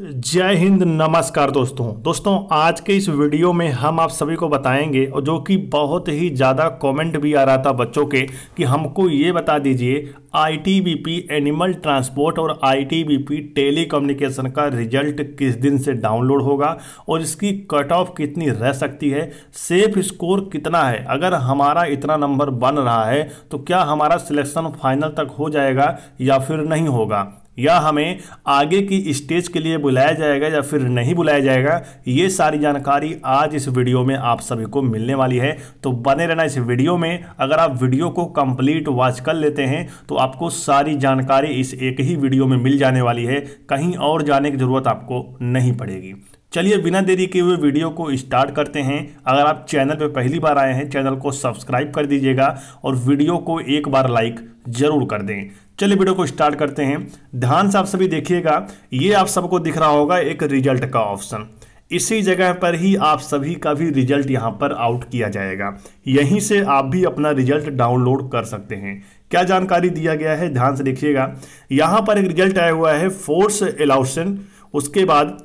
जय हिंद नमस्कार दोस्तों दोस्तों आज के इस वीडियो में हम आप सभी को बताएंगे और जो कि बहुत ही ज़्यादा कमेंट भी आ रहा था बच्चों के कि हमको ये बता दीजिए आईटीबीपी एनिमल ट्रांसपोर्ट और आईटीबीपी टेलीकम्युनिकेशन का रिजल्ट किस दिन से डाउनलोड होगा और इसकी कट ऑफ कितनी रह सकती है सेफ स्कोर कितना है अगर हमारा इतना नंबर बन रहा है तो क्या हमारा सिलेक्शन फाइनल तक हो जाएगा या फिर नहीं होगा या हमें आगे की स्टेज के लिए बुलाया जाएगा या फिर नहीं बुलाया जाएगा ये सारी जानकारी आज इस वीडियो में आप सभी को मिलने वाली है तो बने रहना इस वीडियो में अगर आप वीडियो को कंप्लीट वॉच कर लेते हैं तो आपको सारी जानकारी इस एक ही वीडियो में मिल जाने वाली है कहीं और जाने की ज़रूरत आपको नहीं पड़ेगी चलिए बिना देरी के हुए वीडियो को स्टार्ट करते हैं अगर आप चैनल पर पहली बार आए हैं चैनल को सब्सक्राइब कर दीजिएगा और वीडियो को एक बार लाइक जरूर कर दें चलिए वीडियो को स्टार्ट करते हैं ध्यान से आप सभी देखिएगा ये आप सबको दिख रहा होगा एक रिजल्ट का ऑप्शन इसी जगह पर ही आप सभी का भी रिजल्ट यहाँ पर आउट किया जाएगा यहीं से आप भी अपना रिजल्ट डाउनलोड कर सकते हैं क्या जानकारी दिया गया है ध्यान से देखिएगा यहाँ पर एक रिजल्ट आया हुआ है फोर्स एलाउसन उसके बाद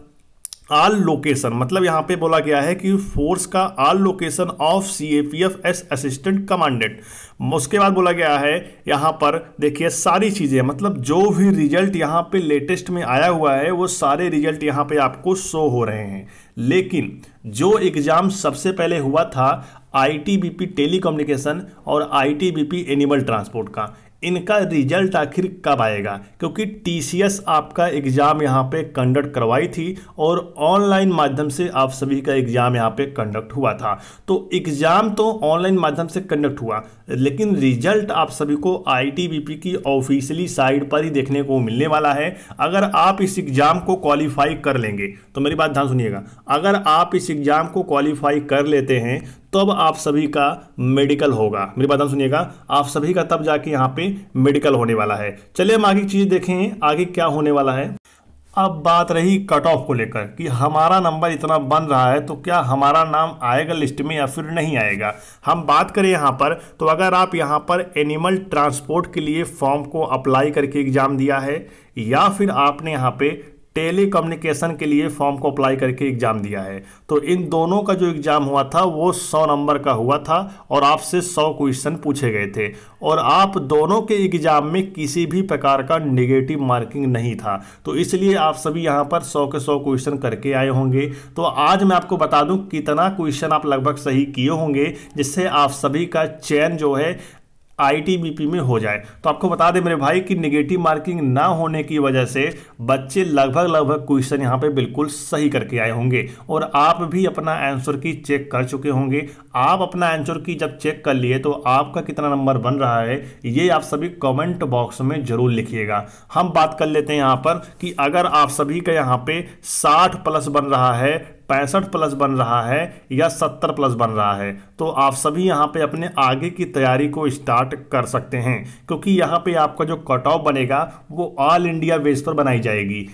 आल लोकेशन मतलब यहां पे बोला गया है कि फोर्स का allocation of C A P F S assistant commandant उसके बाद बोला गया है यहां पर देखिए सारी चीज़ें मतलब जो भी रिजल्ट यहां पे लेटेस्ट में आया हुआ है वो सारे रिजल्ट यहां पे आपको शो हो रहे हैं लेकिन जो एग्ज़ाम सबसे पहले हुआ था I T B P telecommunication और I T B P animal transport का इनका रिजल्ट आखिर कब आएगा क्योंकि टी आपका एग्ज़ाम यहाँ पे कंडक्ट करवाई थी और ऑनलाइन माध्यम से आप सभी का एग्ज़ाम यहाँ पे कंडक्ट हुआ था तो एग्ज़ाम तो ऑनलाइन माध्यम से कंडक्ट हुआ लेकिन रिजल्ट आप सभी को आईटीबीपी की ऑफिशियली साइट पर ही देखने को मिलने वाला है अगर आप इस एग्ज़ाम को क्वालिफाई कर लेंगे तो मेरी बात ध्यान सुनिएगा अगर आप इस एग्ज़ाम को क्वालिफाई कर लेते हैं तब आप सभी का मेडिकल होगा मेरी बात सुनिएगा आप सभी का तब जाके यहाँ पे मेडिकल होने वाला है चलिए हम आगे चीज़ देखें आगे क्या होने वाला है अब बात रही कट ऑफ को लेकर कि हमारा नंबर इतना बन रहा है तो क्या हमारा नाम आएगा लिस्ट में या फिर नहीं आएगा हम बात करें यहाँ पर तो अगर आप यहाँ पर एनिमल ट्रांसपोर्ट के लिए फॉर्म को अप्लाई करके एग्ज़ाम दिया है या फिर आपने यहाँ पे कम्युनिकेशन के लिए फॉर्म को अप्लाई करके एग्ज़ाम दिया है तो इन दोनों का जो एग्ज़ाम हुआ था वो सौ नंबर का हुआ था और आपसे सौ क्वेश्चन पूछे गए थे और आप दोनों के एग्ज़ाम में किसी भी प्रकार का नेगेटिव मार्किंग नहीं था तो इसलिए आप सभी यहाँ पर सौ के सौ क्वेश्चन करके आए होंगे तो आज मैं आपको बता दूँ कितना क्वेश्चन आप लगभग सही किए होंगे जिससे आप सभी का चयन जो है आईटीबीपी में हो जाए तो आपको बता दें मेरे भाई कि निगेटिव मार्किंग ना होने की वजह से बच्चे लगभग लगभग क्वेश्चन यहाँ पे बिल्कुल सही करके आए होंगे और आप भी अपना आंसर की चेक कर चुके होंगे आप अपना आंसर की जब चेक कर लिए तो आपका कितना नंबर बन रहा है ये आप सभी कमेंट बॉक्स में जरूर लिखिएगा हम बात कर लेते हैं यहाँ पर कि अगर आप सभी का यहाँ पे साठ प्लस बन रहा है पैंसठ प्लस बन रहा है या सत्तर प्लस बन रहा है तो आप सभी यहाँ पे अपने आगे की तैयारी को स्टार्ट कर सकते हैं क्योंकि यहाँ पे आपका जो कट ऑफ बनेगा वो ऑल इंडिया बेस पर बनाई जाएगी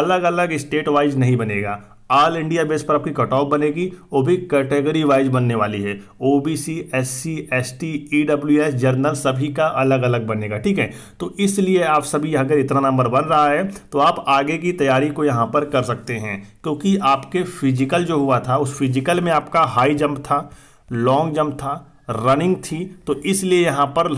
अलग अलग स्टेट वाइज नहीं बनेगा ऑल इंडिया बेस पर आपकी कट ऑफ बनेगी वो भी कैटेगरी वाइज बनने वाली है O B C S C S T E W S general सभी का अलग अलग बनेगा ठीक है तो इसलिए आप सभी अगर इतना नंबर बन रहा है तो आप आगे की तैयारी को यहाँ पर कर सकते हैं क्योंकि आपके फिजिकल जो हुआ था उस फिजिकल में आपका हाई जंप था लॉन्ग जंप था रनिंग थी तो इसलिए यहाँ पर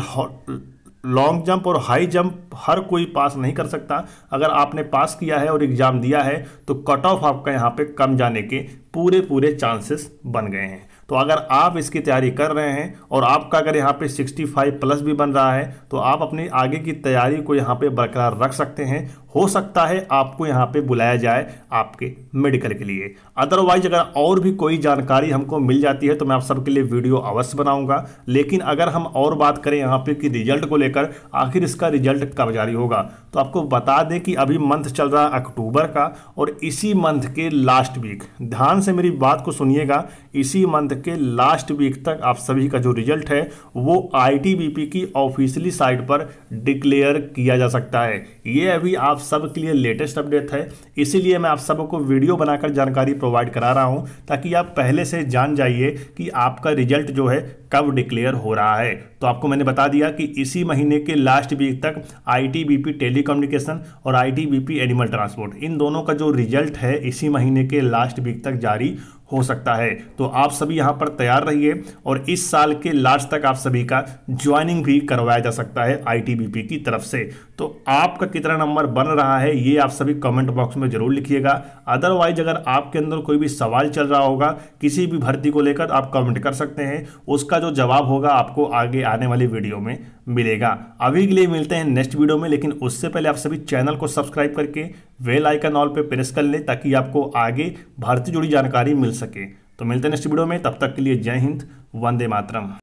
लॉन्ग जंप और हाई जंप हर कोई पास नहीं कर सकता अगर आपने पास किया है और एग्ज़ाम दिया है तो कट ऑफ आपका यहाँ पे कम जाने के पूरे पूरे चांसेस बन गए हैं तो अगर आप इसकी तैयारी कर रहे हैं और आपका अगर यहाँ पे 65 प्लस भी बन रहा है तो आप अपनी आगे की तैयारी को यहाँ पे बरकरार रख सकते हैं हो सकता है आपको यहाँ पे बुलाया जाए आपके मेडिकल के लिए अदरवाइज अगर और भी कोई जानकारी हमको मिल जाती है तो मैं आप सबके लिए वीडियो अवश्य बनाऊंगा लेकिन अगर हम और बात करें यहाँ पे कि रिजल्ट को लेकर आखिर इसका रिजल्ट कब जारी होगा तो आपको बता दें कि अभी मंथ चल रहा है अक्टूबर का और इसी मंथ के लास्ट वीक ध्यान से मेरी बात को सुनिएगा इसी मंथ के लास्ट वीक तक आप सभी का जो रिजल्ट है वो आईटीबीपी की ऑफिशियली साइट पर डिक्लेयर किया जा सकता है ये अभी आप सब के लिए लेटेस्ट अपडेट है इसीलिए मैं आप सबको वीडियो बनाकर जानकारी प्रोवाइड करा रहा हूँ ताकि आप पहले से जान जाइए कि आपका रिजल्ट जो है कब डिक्लेयर हो रहा है तो आपको मैंने बता दिया कि इसी महीने के लास्ट वीक तक आईटीबीपी टेलीकम्युनिकेशन और आईटीबीपी एनिमल ट्रांसपोर्ट इन दोनों का जो रिजल्ट है इसी महीने के लास्ट वीक तक जारी हो सकता है तो आप सभी यहां पर तैयार रहिए और इस साल के लास्ट तक आप सभी का ज्वाइनिंग भी करवाया जा सकता है आईटीबीपी की तरफ से तो आपका कितना नंबर बन रहा है ये आप सभी कमेंट बॉक्स में ज़रूर लिखिएगा अदरवाइज अगर आपके अंदर कोई भी सवाल चल रहा होगा किसी भी भर्ती को लेकर आप कमेंट कर सकते हैं उसका जो जवाब होगा आपको आगे आने वाली वीडियो में मिलेगा अभी के लिए मिलते हैं नेक्स्ट वीडियो में लेकिन उससे पहले आप सभी चैनल को सब्सक्राइब करके वेल आइकन ऑल पर प्रेस कर लें ताकि आपको आगे भर्ती जुड़ी जानकारी मिल सके तो मिलते हैं नेक्स्ट वीडियो में तब तक के लिए जय हिंद वंदे मातरम